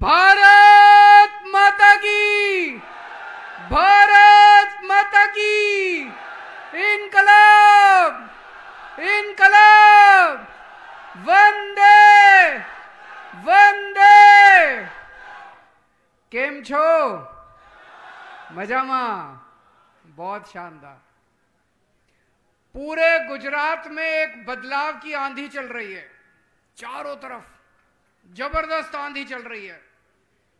भारत माता की भारत माता की इनकलाब इनकलाब वंदे वंदे केम छो मजा मा बहुत शानदार पूरे गुजरात में एक बदलाव की आंधी चल रही है चारों तरफ जबरदस्त आंधी चल रही है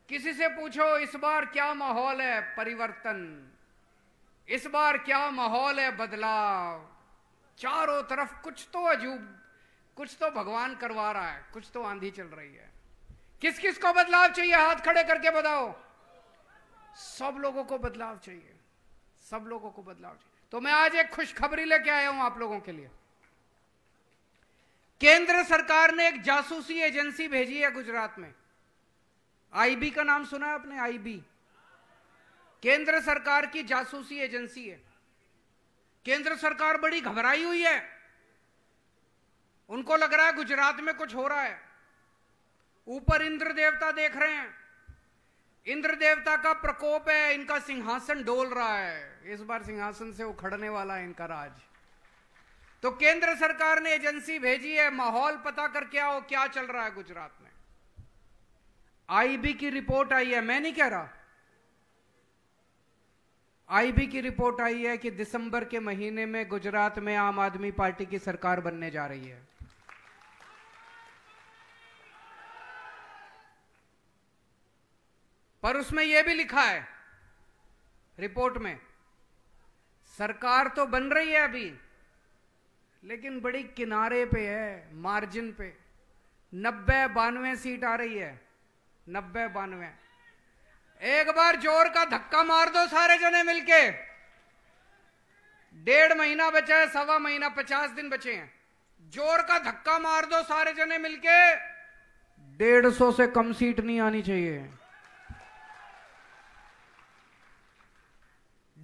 किसी से पूछो इस बार क्या माहौल है परिवर्तन इस बार क्या माहौल है बदलाव चारों तरफ कुछ तो अजूब कुछ तो भगवान करवा रहा है कुछ तो आंधी चल रही है किस किस को बदलाव चाहिए हाथ खड़े करके बताओ सब लोगों को बदलाव चाहिए सब लोगों को बदलाव चाहिए तो मैं आज एक खुशखबरी लेके आया हूं आप लोगों के लिए केंद्र सरकार ने एक जासूसी एजेंसी भेजी है गुजरात में आईबी का नाम सुना है आपने आईबी केंद्र सरकार की जासूसी एजेंसी है केंद्र सरकार बड़ी घबराई हुई है उनको लग रहा है गुजरात में कुछ हो रहा है ऊपर इंद्र देवता देख रहे हैं इंद्र देवता का प्रकोप है इनका सिंहासन डोल रहा है इस बार सिंहासन से उखड़ने वाला है इनका राज तो केंद्र सरकार ने एजेंसी भेजी है माहौल पता कर क्या हो क्या चल रहा है गुजरात में आईबी की रिपोर्ट आई है मैं नहीं कह रहा आईबी की रिपोर्ट आई है कि दिसंबर के महीने में गुजरात में आम आदमी पार्टी की सरकार बनने जा रही है पर उसमें यह भी लिखा है रिपोर्ट में सरकार तो बन रही है अभी लेकिन बड़ी किनारे पे है मार्जिन पे नब्बे बानवे सीट आ रही है नब्बे बानवे एक बार जोर का धक्का मार दो सारे जने मिलके डेढ़ महीना बचा है सवा महीना पचास दिन बचे हैं जोर का धक्का मार दो सारे जने मिलके डेढ़ सौ से कम सीट नहीं आनी चाहिए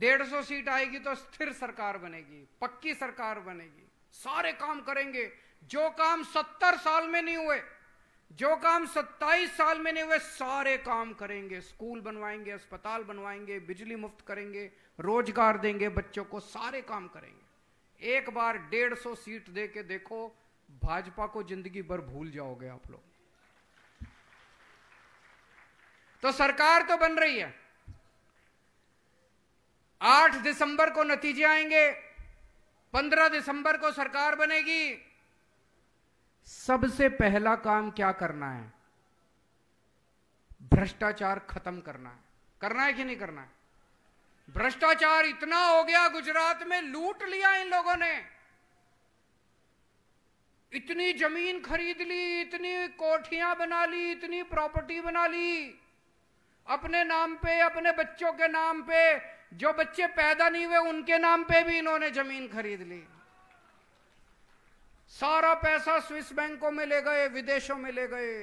डेढ़ सौ सीट आएगी तो स्थिर सरकार बनेगी पक्की सरकार बनेगी सारे काम करेंगे जो काम सत्तर साल में नहीं हुए जो काम सत्ताईस साल में नहीं हुए सारे काम करेंगे स्कूल बनवाएंगे अस्पताल बनवाएंगे बिजली मुफ्त करेंगे रोजगार देंगे बच्चों को सारे काम करेंगे एक बार डेढ़ सौ सीट दे के देखो भाजपा को जिंदगी भर भूल जाओगे आप लोग तो सरकार तो बन रही है आठ दिसंबर को नतीजे आएंगे पंद्रह दिसंबर को सरकार बनेगी सबसे पहला काम क्या करना है भ्रष्टाचार खत्म करना है करना है कि नहीं करना है भ्रष्टाचार इतना हो गया गुजरात में लूट लिया इन लोगों ने इतनी जमीन खरीद ली इतनी कोठियां बना ली इतनी प्रॉपर्टी बना ली अपने नाम पे अपने बच्चों के नाम पे जो बच्चे पैदा नहीं हुए उनके नाम पे भी इन्होंने जमीन खरीद ली सारा पैसा स्विस बैंकों में ले गए विदेशों में ले गए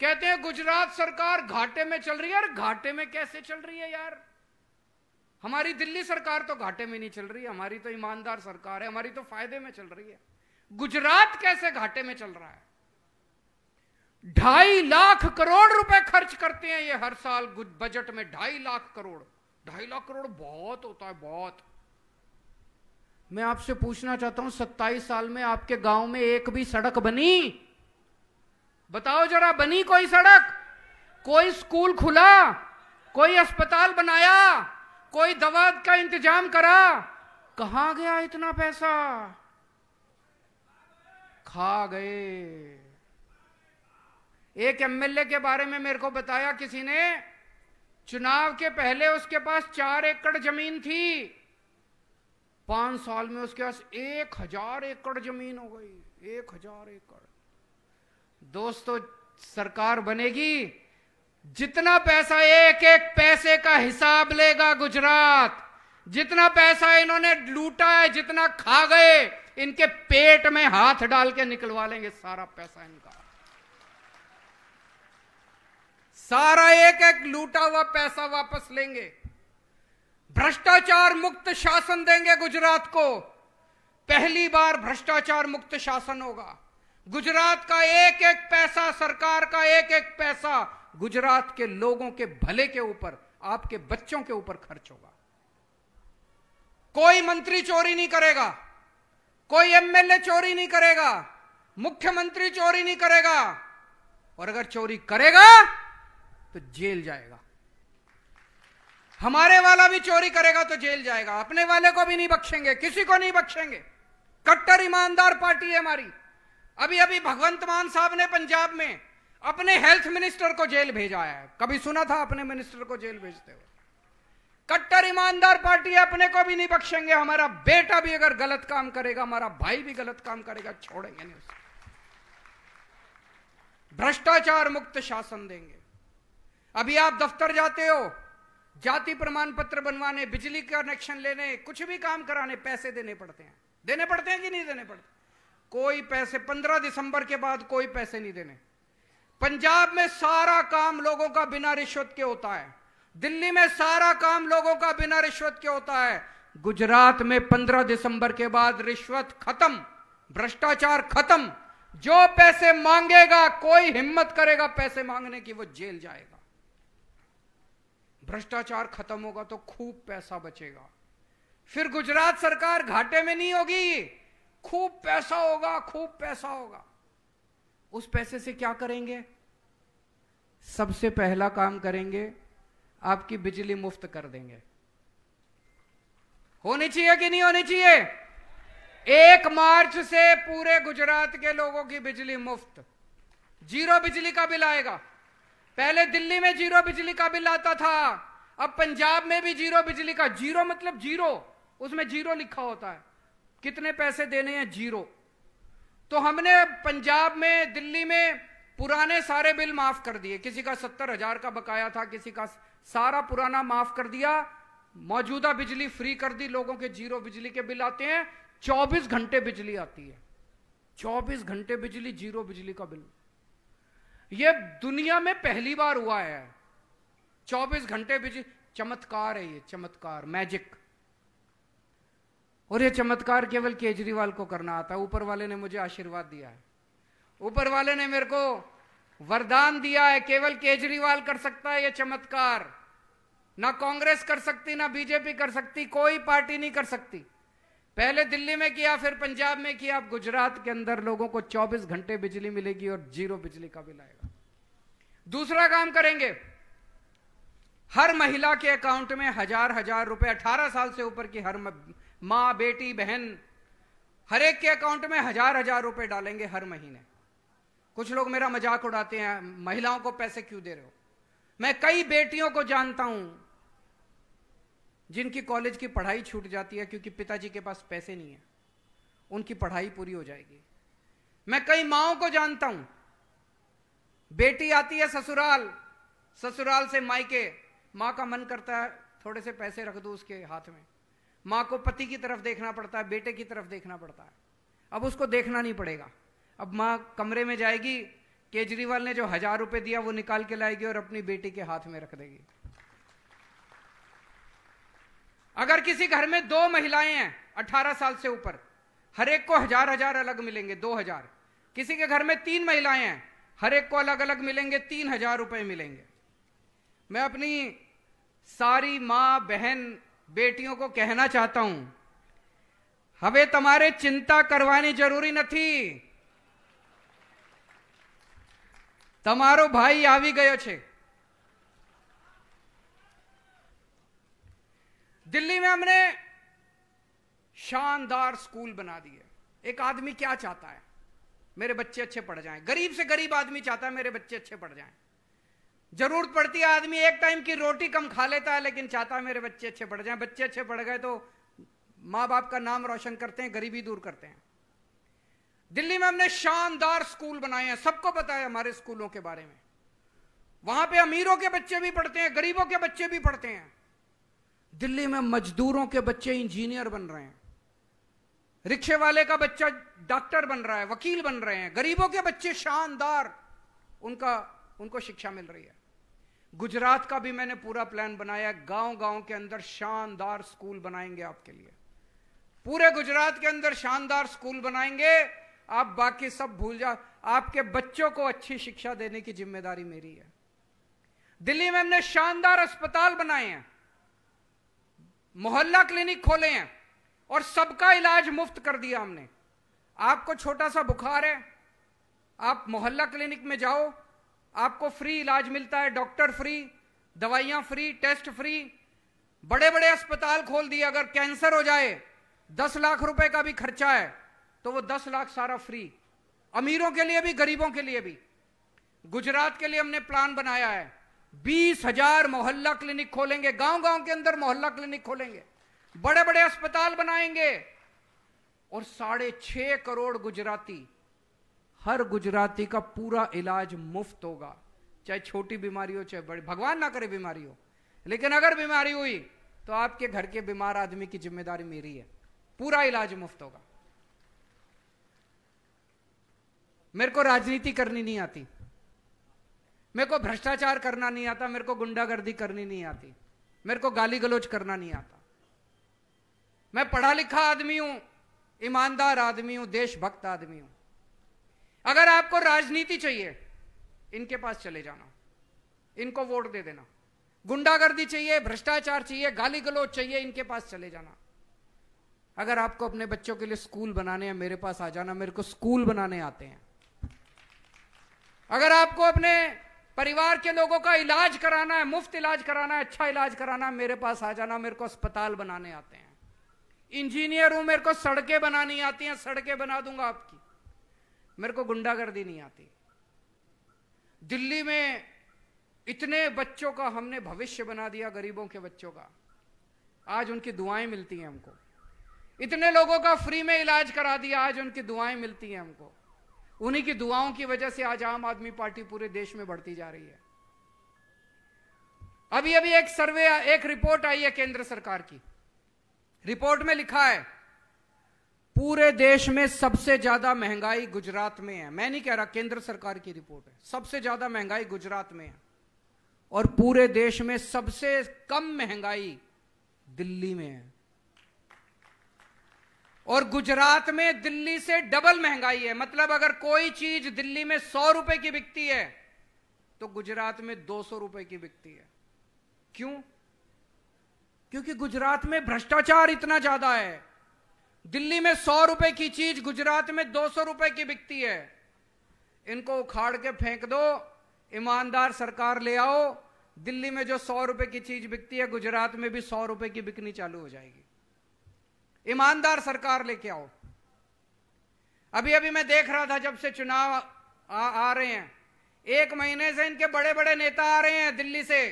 कहते हैं गुजरात सरकार घाटे में चल रही है यार घाटे में कैसे चल रही है यार हमारी दिल्ली सरकार तो घाटे में नहीं चल रही है हमारी तो ईमानदार सरकार है हमारी तो फायदे में चल रही है गुजरात कैसे घाटे में चल रहा है ढाई लाख करोड़ रुपए खर्च करते हैं ये हर साल बजट में ढाई लाख करोड़ ढाई लाख करोड़ बहुत होता है बहुत मैं आपसे पूछना चाहता हूं सत्ताईस साल में आपके गांव में एक भी सड़क बनी बताओ जरा बनी कोई सड़क कोई स्कूल खुला कोई अस्पताल बनाया कोई दवा का इंतजाम करा कहा गया इतना पैसा खा गए एक एमएलए के बारे में मेरे को बताया किसी ने चुनाव के पहले उसके पास चार एकड़ जमीन थी पांच साल में उसके पास एक हजार एकड़ जमीन हो गई एक हजार एकड़ दोस्तों सरकार बनेगी जितना पैसा एक एक पैसे का हिसाब लेगा गुजरात जितना पैसा इन्होंने लूटा है जितना खा गए इनके पेट में हाथ डाल के निकलवा लेंगे सारा पैसा इनका सारा एक एक लूटा हुआ पैसा वापस लेंगे भ्रष्टाचार मुक्त शासन देंगे गुजरात को पहली बार भ्रष्टाचार मुक्त शासन होगा गुजरात का एक एक पैसा सरकार का एक एक पैसा गुजरात के लोगों के भले के ऊपर आपके बच्चों के ऊपर खर्च होगा कोई मंत्री चोरी नहीं करेगा कोई एमएलए चोरी नहीं करेगा मुख्यमंत्री चोरी नहीं करेगा और अगर चोरी करेगा तो जेल जाएगा हमारे वाला भी चोरी करेगा तो जेल जाएगा अपने वाले को भी नहीं बख्शेंगे किसी को नहीं बख्शेंगे कट्टर ईमानदार पार्टी है हमारी अभी अभी भगवंत मान साहब ने पंजाब में अपने हेल्थ मिनिस्टर को जेल भेजा है कभी सुना था अपने मिनिस्टर को जेल भेजते हो कट्टर ईमानदार पार्टी है अपने को भी नहीं बख्शेंगे हमारा बेटा भी अगर गलत काम करेगा हमारा भाई भी गलत काम करेगा छोड़ेंगे नहीं भ्रष्टाचार मुक्त शासन देंगे अभी आप दफ्तर जाते हो जाति प्रमाण पत्र बनवाने बिजली कनेक्शन लेने कुछ भी काम कराने पैसे देने पड़ते हैं देने पड़ते हैं कि नहीं देने पड़ते कोई पैसे पंद्रह दिसंबर के बाद कोई पैसे नहीं देने पंजाब में सारा काम लोगों का बिना रिश्वत के होता है दिल्ली में सारा काम लोगों का बिना रिश्वत के होता है गुजरात में पंद्रह दिसंबर के बाद रिश्वत खत्म भ्रष्टाचार खत्म जो पैसे मांगेगा कोई हिम्मत करेगा पैसे मांगने की वो जेल जाएगा भ्रष्टाचार खत्म होगा तो खूब पैसा बचेगा फिर गुजरात सरकार घाटे में नहीं होगी खूब पैसा होगा खूब पैसा होगा उस पैसे से क्या करेंगे सबसे पहला काम करेंगे आपकी बिजली मुफ्त कर देंगे होनी चाहिए कि नहीं होनी चाहिए एक मार्च से पूरे गुजरात के लोगों की बिजली मुफ्त जीरो बिजली का बिल आएगा पहले दिल्ली में जीरो बिजली का बिल आता था अब पंजाब में भी जीरो बिजली का जीरो मतलब जीरो उसमें जीरो लिखा होता है कितने पैसे देने हैं जीरो तो हमने पंजाब में दिल्ली में पुराने सारे बिल माफ कर दिए किसी का सत्तर हजार का बकाया था किसी का सारा पुराना माफ कर दिया मौजूदा बिजली फ्री कर दी लोगों के जीरो बिजली के बिल आते हैं 24 घंटे बिजली आती है 24 घंटे बिजली जीरो बिजली का बिल ये दुनिया में पहली बार हुआ है 24 घंटे बिजली चमत्कार है ये चमत्कार मैजिक और ये चमत्कार केवल केजरीवाल को करना आता है ऊपर वाले ने मुझे आशीर्वाद दिया है ऊपर वाले ने मेरे को वरदान दिया है केवल केजरीवाल कर सकता है ये चमत्कार ना कांग्रेस कर सकती ना बीजेपी कर सकती कोई पार्टी नहीं कर सकती पहले दिल्ली में किया फिर पंजाब में किया अब गुजरात के अंदर लोगों को 24 घंटे बिजली मिलेगी और जीरो बिजली का बिल आएगा दूसरा काम करेंगे हर महिला के अकाउंट में हजार हजार रुपए अठारह साल से ऊपर की हर मां बेटी बहन हर एक के अकाउंट में हजार हजार रुपए डालेंगे हर महीने कुछ लोग मेरा मजाक उड़ाते हैं महिलाओं को पैसे क्यों दे रहे हो मैं कई बेटियों को जानता हूं जिनकी कॉलेज की पढ़ाई छूट जाती है क्योंकि पिताजी के पास पैसे नहीं है उनकी पढ़ाई पूरी हो जाएगी मैं कई माओ को जानता हूं बेटी आती है ससुराल ससुराल से मायके माँ का मन करता है थोड़े से पैसे रख दो उसके हाथ में माँ को पति की तरफ देखना पड़ता है बेटे की तरफ देखना पड़ता है अब उसको देखना नहीं पड़ेगा अब माँ कमरे में जाएगी केजरीवाल ने जो हजार रुपए दिया वो निकाल के लाएगी और अपनी बेटी के हाथ में रख देगी अगर किसी घर में दो महिलाएं हैं अठारह साल से ऊपर हर एक को हजार हजार अलग मिलेंगे दो हजार किसी के घर में तीन महिलाएं हैं हर एक को अलग अलग मिलेंगे तीन हजार रुपये मिलेंगे मैं अपनी सारी माँ बहन बेटियों को कहना चाहता हूं हमें तुम्हारे चिंता करवानी जरूरी नहीं तमारो भाई आ गयो छे दिल्ली में हमने शानदार स्कूल बना दिए एक आदमी क्या चाहता है मेरे बच्चे अच्छे पढ़ जाएं गरीब से गरीब आदमी चाहता है मेरे बच्चे अच्छे पढ़ जाएं जरूरत पड़ती है आदमी एक टाइम की रोटी कम खा लेता है लेकिन चाहता है मेरे बच्चे अच्छे पढ़ जाएं बच्चे अच्छे पढ़ गए तो माँ बाप का नाम रोशन करते हैं गरीबी दूर करते हैं दिल्ली में हमने शानदार स्कूल बनाए हैं सबको पता है हमारे स्कूलों के बारे में वहां पे अमीरों के बच्चे भी पढ़ते हैं गरीबों के बच्चे भी पढ़ते हैं दिल्ली में मजदूरों के बच्चे इंजीनियर बन रहे हैं रिक्शे वाले का बच्चा डॉक्टर बन रहा है वकील बन रहे हैं गरीबों के बच्चे शानदार उनका उनको शिक्षा मिल रही है गुजरात का भी मैंने पूरा प्लान बनाया गांव गांव के अंदर शानदार स्कूल बनाएंगे आपके लिए पूरे गुजरात के अंदर शानदार स्कूल बनाएंगे आप बाकी सब भूल जा आपके बच्चों को अच्छी शिक्षा देने की जिम्मेदारी मेरी है दिल्ली में हमने शानदार अस्पताल बनाए हैं मोहल्ला क्लिनिक खोले हैं और सबका इलाज मुफ्त कर दिया हमने आपको छोटा सा बुखार है आप मोहल्ला क्लिनिक में जाओ आपको फ्री इलाज मिलता है डॉक्टर फ्री दवाइयां फ्री टेस्ट फ्री बड़े बड़े अस्पताल खोल दिए अगर कैंसर हो जाए दस लाख रुपए का भी खर्चा है तो वो दस लाख सारा फ्री अमीरों के लिए भी गरीबों के लिए भी गुजरात के लिए हमने प्लान बनाया है बीस हजार मोहल्ला क्लिनिक खोलेंगे गांव गांव के अंदर मोहल्ला क्लिनिक खोलेंगे बड़े बड़े अस्पताल बनाएंगे और साढ़े छह करोड़ गुजराती हर गुजराती का पूरा इलाज मुफ्त होगा चाहे छोटी बीमारी हो चाहे बड़ी भगवान ना करे बीमारी हो लेकिन अगर बीमारी हुई तो आपके घर के बीमार आदमी की जिम्मेदारी मेरी है पूरा इलाज मुफ्त होगा मेरे को राजनीति करनी नहीं आती मेरे को भ्रष्टाचार करना नहीं आता मेरे को गुंडागर्दी करनी नहीं आती मेरे को गाली गलोच करना नहीं आता मैं पढ़ा लिखा आदमी हूं ईमानदार आदमी हूं देशभक्त आदमी हूं अगर आपको राजनीति चाहिए इनके पास चले जाना इनको वोट दे देना गुंडागर्दी चाहिए भ्रष्टाचार चाहिए गाली गलोच चाहिए इनके पास चले जाना अगर आपको अपने बच्चों के लिए स्कूल बनाने हैं मेरे पास आ जाना मेरे को स्कूल बनाने आते हैं अगर आपको अपने परिवार के लोगों का इलाज कराना है मुफ्त इलाज कराना है अच्छा इलाज कराना है मेरे पास आ जाना मेरे को अस्पताल बनाने आते हैं इंजीनियर हूं मेरे को सड़कें बनानी आती हैं सड़कें बना दूंगा आपकी मेरे को गुंडागर्दी नहीं आती दिल्ली में इतने बच्चों का हमने भविष्य बना दिया गरीबों के बच्चों का आज उनकी दुआएं मिलती हैं हमको इतने लोगों का फ्री में इलाज करा दिया आज उनकी दुआएं मिलती हैं हमको उन्हीं की दुआओं की वजह से आज आम आदमी पार्टी पूरे देश में बढ़ती जा रही है अभी अभी एक सर्वे एक रिपोर्ट आई है केंद्र सरकार की रिपोर्ट में लिखा है पूरे देश में सबसे ज्यादा महंगाई गुजरात में है मैं नहीं कह रहा केंद्र सरकार की रिपोर्ट है सबसे ज्यादा महंगाई गुजरात में है और पूरे देश में सबसे कम महंगाई दिल्ली में है और गुजरात में दिल्ली से डबल महंगाई है मतलब अगर कोई चीज दिल्ली में सौ रुपए की बिकती है तो गुजरात में दो सौ रुपए की बिकती है क्यों क्योंकि गुजरात में भ्रष्टाचार इतना ज्यादा है दिल्ली में सौ रुपए की चीज गुजरात में दो सौ रुपए की बिकती है इनको उखाड़ के फेंक दो ईमानदार सरकार ले आओ दिल्ली में जो सौ रुपए की चीज बिकती है गुजरात में भी सौ रुपए की बिकनी चालू हो जाएगी ईमानदार सरकार लेके आओ अभी अभी मैं देख रहा था जब से चुनाव आ, आ रहे हैं एक महीने से इनके बड़े बड़े नेता आ रहे हैं दिल्ली से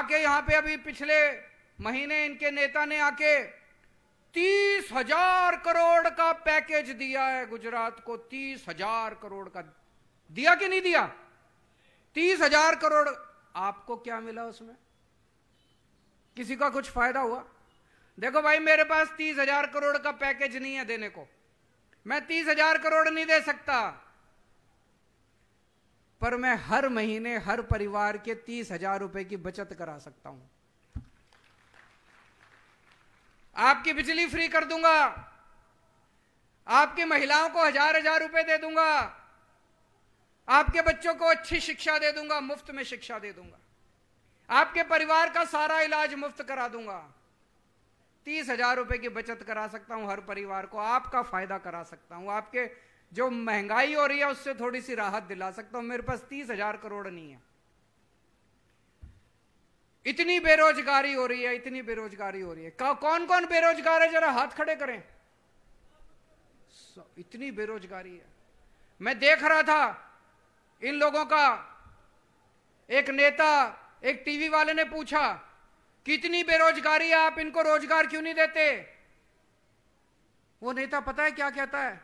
आके यहां पे अभी पिछले महीने इनके नेता ने आके तीस हजार करोड़ का पैकेज दिया है गुजरात को तीस हजार करोड़ का दिया कि नहीं दिया तीस हजार करोड़ आपको क्या मिला उसमें किसी का कुछ फायदा हुआ देखो भाई मेरे पास तीस हजार करोड़ का पैकेज नहीं है देने को मैं तीस हजार करोड़ नहीं दे सकता पर मैं हर महीने हर परिवार के तीस हजार रुपए की बचत करा सकता हूं आपकी बिजली फ्री कर दूंगा आपकी महिलाओं को हजार हजार रुपए दे दूंगा आपके बच्चों को अच्छी शिक्षा दे दूंगा मुफ्त में शिक्षा दे दूंगा आपके परिवार का सारा इलाज मुफ्त करा दूंगा तीस हजार रुपए की बचत करा सकता हूं हर परिवार को आपका फायदा करा सकता हूं आपके जो महंगाई हो रही है उससे थोड़ी सी राहत दिला सकता हूं मेरे पास तीस हजार करोड़ नहीं है इतनी बेरोजगारी हो रही है इतनी बेरोजगारी हो रही है कौन कौन बेरोजगार है जरा हाथ खड़े करें इतनी बेरोजगारी है मैं देख रहा था इन लोगों का एक नेता एक टीवी वाले ने पूछा कितनी बेरोजगारी है आप इनको रोजगार क्यों नहीं देते वो नेता पता है क्या कहता है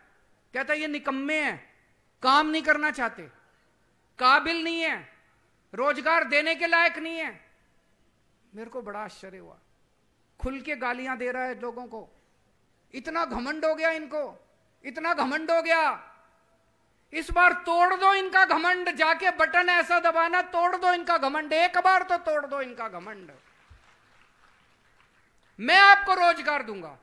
कहता है ये निकम्मे हैं काम नहीं करना चाहते काबिल नहीं है रोजगार देने के लायक नहीं है मेरे को बड़ा आश्चर्य हुआ खुल के गालियां दे रहा है लोगों को इतना घमंड हो गया इनको इतना घमंड हो गया इस बार तोड़ दो इनका घमंड जाके बटन ऐसा दबाना तोड़ दो इनका घमंड एक बार तो तोड़ दो इनका घमंड मैं आपको रोजगार दूंगा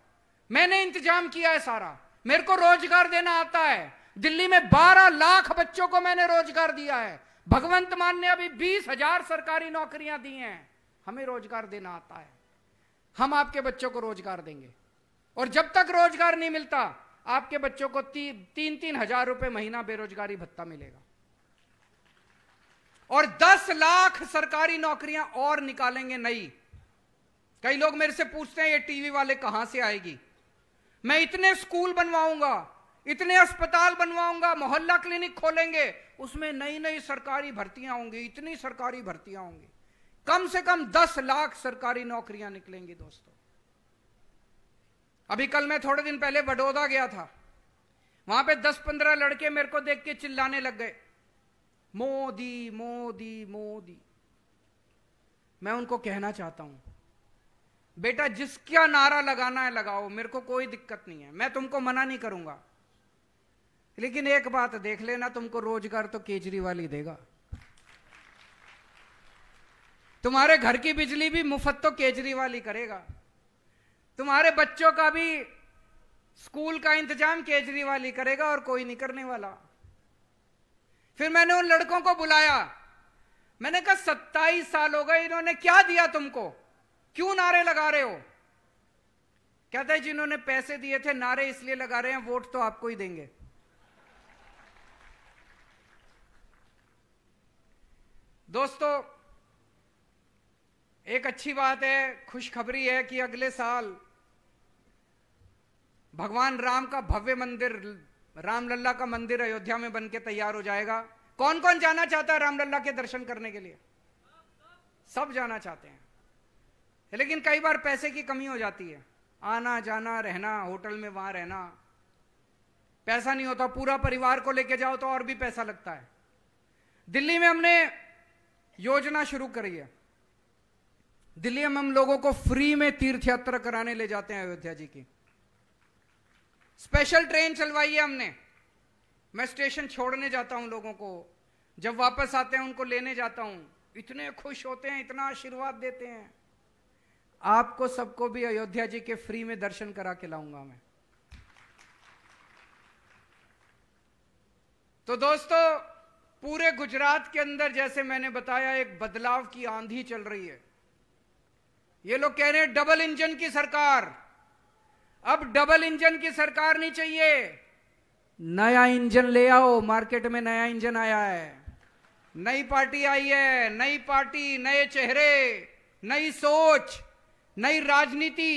मैंने इंतजाम किया है सारा मेरे को रोजगार देना आता है दिल्ली में 12 लाख बच्चों को मैंने रोजगार दिया है भगवंत मान ने अभी बीस हजार सरकारी नौकरियां दी हैं हमें रोजगार देना आता है हम आपके बच्चों को रोजगार देंगे और जब तक रोजगार नहीं मिलता आपके बच्चों को ती, तीन तीन हजार रुपए महीना बेरोजगारी भत्ता मिलेगा और दस लाख सरकारी नौकरियां और निकालेंगे नई कई लोग मेरे से पूछते हैं ये टीवी वाले कहां से आएगी मैं इतने स्कूल बनवाऊंगा इतने अस्पताल बनवाऊंगा मोहल्ला क्लिनिक खोलेंगे उसमें नई नई सरकारी भर्तियां होंगी इतनी सरकारी भर्तियां होंगी कम से कम दस लाख सरकारी नौकरियां निकलेंगी दोस्तों अभी कल मैं थोड़े दिन पहले बडौदा गया था वहां पे दस पंद्रह लड़के मेरे को देख के चिल्लाने लग गए मोदी मोदी मोदी मैं उनको कहना चाहता हूं बेटा जिसका नारा लगाना है लगाओ मेरे को कोई दिक्कत नहीं है मैं तुमको मना नहीं करूंगा लेकिन एक बात देख लेना तुमको रोजगार तो केजरीवाल ही देगा तुम्हारे घर की बिजली भी मुफ्त तो केजरीवाल ही करेगा तुम्हारे बच्चों का भी स्कूल का इंतजाम केजरीवाल ही करेगा और कोई नहीं करने वाला फिर मैंने उन लड़कों को बुलाया मैंने कहा सत्ताईस साल हो गए इन्होंने क्या दिया तुमको क्यों नारे लगा रहे हो कहते हैं जिन्होंने पैसे दिए थे नारे इसलिए लगा रहे हैं वोट तो आपको ही देंगे दोस्तों एक अच्छी बात है खुशखबरी है कि अगले साल भगवान राम का भव्य मंदिर रामलला का मंदिर अयोध्या में बनके तैयार हो जाएगा कौन कौन जाना चाहता है रामलला के दर्शन करने के लिए सब जाना चाहते हैं लेकिन कई बार पैसे की कमी हो जाती है आना जाना रहना होटल में वहां रहना पैसा नहीं होता पूरा परिवार को लेके जाओ तो और भी पैसा लगता है दिल्ली में हमने योजना शुरू करी है दिल्ली में हम लोगों को फ्री में तीर्थ यात्रा कराने ले जाते हैं अयोध्या जी की स्पेशल ट्रेन चलवाई है हमने मैं स्टेशन छोड़ने जाता हूं लोगों को जब वापस आते हैं उनको लेने जाता हूं इतने खुश होते हैं इतना आशीर्वाद देते हैं आपको सबको भी अयोध्या जी के फ्री में दर्शन करा के लाऊंगा मैं तो दोस्तों पूरे गुजरात के अंदर जैसे मैंने बताया एक बदलाव की आंधी चल रही है ये लोग कह रहे हैं डबल इंजन की सरकार अब डबल इंजन की सरकार नहीं चाहिए नया इंजन ले आओ मार्केट में नया इंजन आया है नई पार्टी आई है नई पार्टी नए चेहरे नई सोच नई राजनीति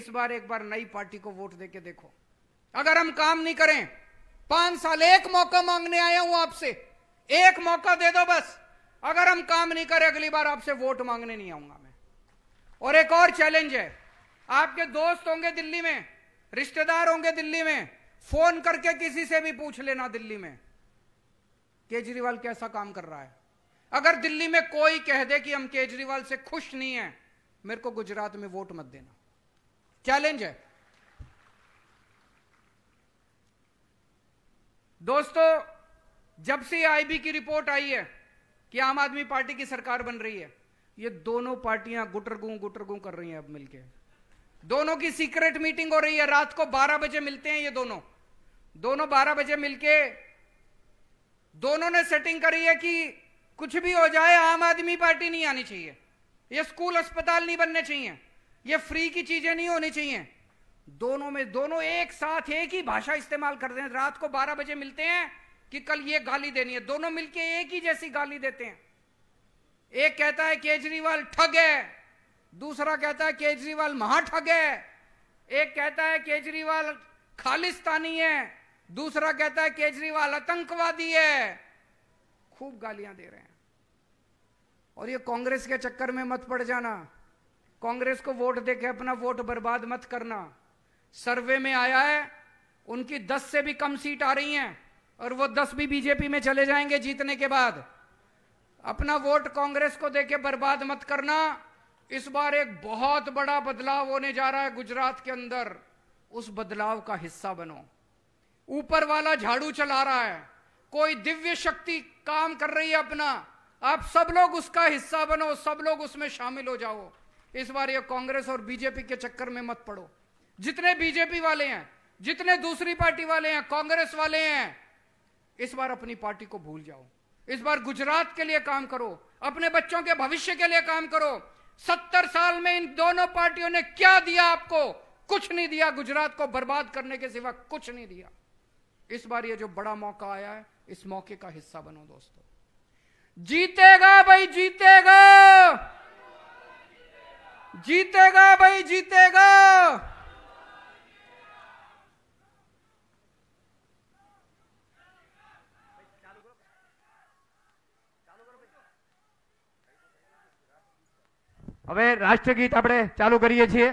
इस बार एक बार नई पार्टी को वोट देके देखो अगर हम काम नहीं करें पांच साल एक मौका मांगने आया हूं आपसे एक मौका दे दो बस अगर हम काम नहीं करें अगली बार आपसे वोट मांगने नहीं आऊंगा मैं और एक और चैलेंज है आपके दोस्त होंगे दिल्ली में रिश्तेदार होंगे दिल्ली में फोन करके किसी से भी पूछ लेना दिल्ली में केजरीवाल कैसा काम कर रहा है अगर दिल्ली में कोई कह दे कि हम केजरीवाल से खुश नहीं है मेरे को गुजरात में वोट मत देना चैलेंज है दोस्तों जब से आईबी की रिपोर्ट आई है कि आम आदमी पार्टी की सरकार बन रही है ये दोनों पार्टियां गुटरगू गुटरगू कर रही हैं अब मिलके दोनों की सीक्रेट मीटिंग हो रही है रात को 12 बजे मिलते हैं ये दोनों दोनों 12 बजे मिलके दोनों ने सेटिंग करी है कि कुछ भी हो जाए आम आदमी पार्टी नहीं आनी चाहिए ये स्कूल अस्पताल नहीं बनने चाहिए ये फ्री की चीजें नहीं होनी चाहिए दोनों में दोनों एक साथ एक ही भाषा इस्तेमाल करते हैं रात को 12 बजे मिलते हैं कि कल ये गाली देनी है दोनों मिलके एक ही जैसी गाली देते हैं एक कहता है केजरीवाल ठग है दूसरा कहता है केजरीवाल महाठग है एक कहता है केजरीवाल खालिस्तानी है दूसरा कहता है केजरीवाल आतंकवादी है खूब गालियां दे रहे हैं और ये कांग्रेस के चक्कर में मत पड़ जाना कांग्रेस को वोट देके अपना वोट बर्बाद मत करना सर्वे में आया है उनकी दस से भी कम सीट आ रही हैं और वो दस भी बीजेपी में चले जाएंगे जीतने के बाद अपना वोट कांग्रेस को देके बर्बाद मत करना इस बार एक बहुत बड़ा बदलाव होने जा रहा है गुजरात के अंदर उस बदलाव का हिस्सा बनो ऊपर वाला झाड़ू चला रहा है कोई दिव्य शक्ति काम कर रही है अपना आप सब लोग उसका हिस्सा बनो सब लोग उसमें शामिल हो जाओ इस बार ये कांग्रेस और बीजेपी के चक्कर में मत पड़ो जितने बीजेपी वाले हैं जितने दूसरी पार्टी वाले हैं कांग्रेस वाले हैं इस बार अपनी पार्टी को भूल जाओ इस बार गुजरात के लिए काम करो अपने बच्चों के भविष्य के लिए काम करो सत्तर साल में इन दोनों पार्टियों ने क्या दिया आपको कुछ नहीं दिया गुजरात को बर्बाद करने के सिवा कुछ नहीं दिया इस बार ये जो बड़ा मौका आया है इस मौके का हिस्सा बनो दोस्तों जीतेगा भाई जीतेगा जीतेगा भाई जीतेगा હવે રાષ્ટ્રગીત આપણે ચાલુ કરીએ છીએ